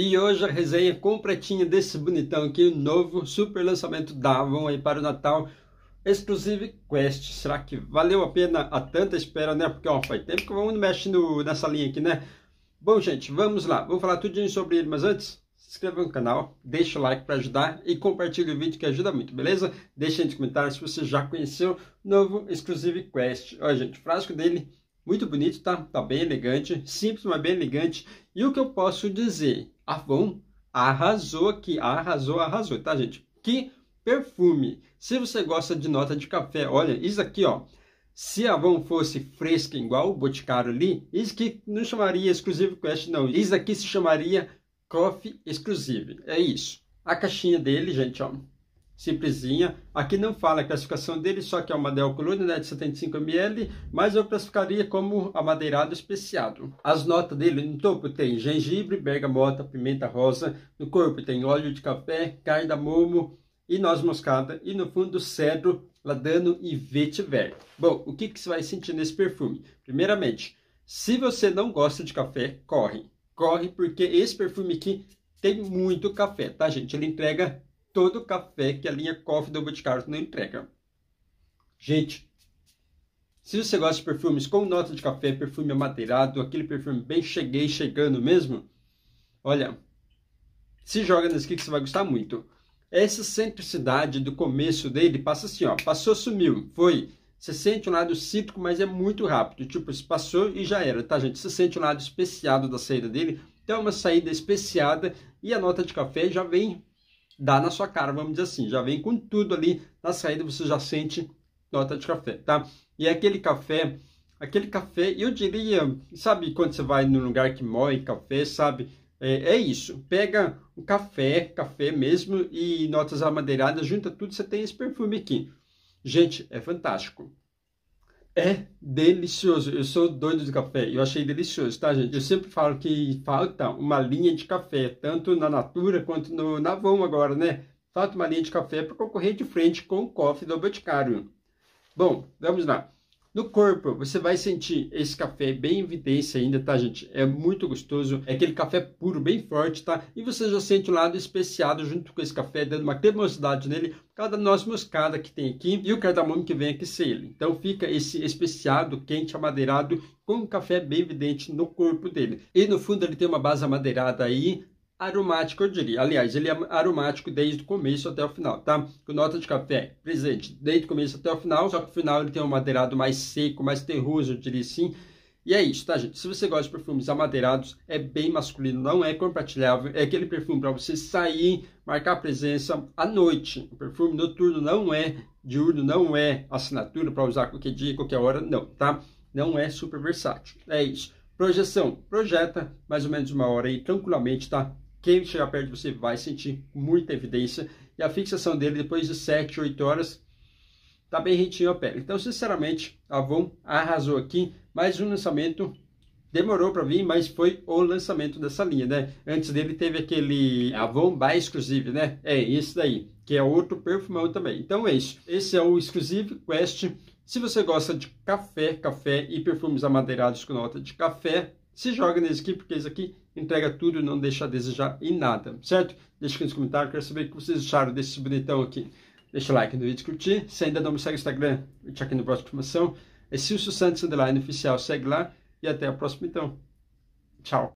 E hoje a resenha completinha desse bonitão aqui, novo, super lançamento da Avon aí para o Natal. Exclusive Quest, será que valeu a pena a tanta espera, né? Porque ó, faz tempo que vamos mexer no, nessa linha aqui, né? Bom, gente, vamos lá. Vou falar tudinho sobre ele, mas antes, se inscreva no canal, deixa o like para ajudar e compartilha o vídeo que ajuda muito, beleza? Deixa aí nos comentários se você já conheceu o novo Exclusive Quest. Olha gente, o frasco dele muito bonito, tá? Tá bem elegante, simples, mas bem elegante. E o que eu posso dizer? Avon arrasou aqui, arrasou, arrasou, tá, gente? Que perfume! Se você gosta de nota de café, olha, isso aqui, ó. Se a Avon fosse fresca igual o Boticário ali, isso que não chamaria Exclusive Quest, não. Isso aqui se chamaria Coffee Exclusive. É isso. A caixinha dele, gente, ó simplesinha. Aqui não fala a classificação dele, só que é uma Del Colônia, né, de 75ml, mas eu classificaria como amadeirado especiado. As notas dele, no topo tem gengibre, bergamota, pimenta rosa, no corpo tem óleo de café, cardamomo e noz moscada, e no fundo cedro, ladano e vetiver. Bom, o que, que você vai sentir nesse perfume? Primeiramente, se você não gosta de café, corre. Corre porque esse perfume aqui tem muito café, tá gente? Ele entrega todo o café que a linha Coffee do Boticário não entrega. Gente, se você gosta de perfumes com nota de café, perfume amadeirado, aquele perfume bem cheguei chegando mesmo, olha, se joga nesse aqui que você vai gostar muito. Essa centricidade do começo dele passa assim, ó, passou, sumiu, foi. Você sente o um lado cítrico, mas é muito rápido. Tipo, se passou e já era, tá, gente? Você sente o um lado especiado da saída dele, tem uma saída especiada e a nota de café já vem dá na sua cara, vamos dizer assim. Já vem com tudo ali, na saída você já sente nota de café, tá? E é aquele café, aquele café, eu diria, sabe quando você vai num lugar que moe café, sabe? É, é, isso, pega o café, café mesmo e notas amadeiradas, junta tudo, você tem esse perfume aqui. Gente, é fantástico é delicioso. Eu sou doido de café. Eu achei delicioso, tá, gente? Eu sempre falo que falta uma linha de café, tanto na Natura quanto no, na agora, né? Falta uma linha de café para concorrer de frente com o coffee do Boticário. Bom, vamos lá. No corpo, você vai sentir esse café bem em evidência ainda, tá, gente? É muito gostoso, é aquele café puro, bem forte, tá? E você já sente o lado especiado junto com esse café, dando uma cremosidade nele, cada causa noz moscada que tem aqui e o cardamomo que vem aqui ele Então fica esse especiado, quente, amadeirado, com um café bem evidente no corpo dele. E no fundo ele tem uma base amadeirada aí, aromático, eu diria. Aliás, ele é aromático desde o começo até o final, tá? Com nota de café presente desde o começo até o final, só que o final ele tem um madeirado mais seco, mais terroso, eu diria sim. E é isso, tá, gente? Se você gosta de perfumes amadeirados, é bem masculino, não é compartilhável. É aquele perfume para você sair, marcar presença à noite. O perfume noturno não é, diurno não é assinatura para usar qualquer dia, qualquer hora, não, tá? Não é super versátil. É isso. Projeção. Projeta mais ou menos uma hora aí, tranquilamente, tá? quem chegar perto de você vai sentir muita evidência. E a fixação dele, depois de 7, 8 horas, tá bem retinho a pele. Então, sinceramente, a Avon arrasou aqui. Mais um lançamento demorou para vir, mas foi o lançamento dessa linha, né? Antes dele teve aquele Avon by Exclusive, né? É esse daí, que é outro perfumão também. Então é isso. Esse é o Exclusive Quest. Se você gosta de café, café e perfumes amadeirados com nota de café, se joga nesse aqui, porque esse aqui entrega tudo, não deixa a desejar em nada, certo? Deixa aqui nos comentários, quero saber o que vocês acharam desse bonitão aqui. Deixa o like no vídeo, curtir. Se ainda não me segue no Instagram, eu te aqui no próximo informação. É Silvio Santos Underline Oficial, segue lá e até a próxima então. Tchau.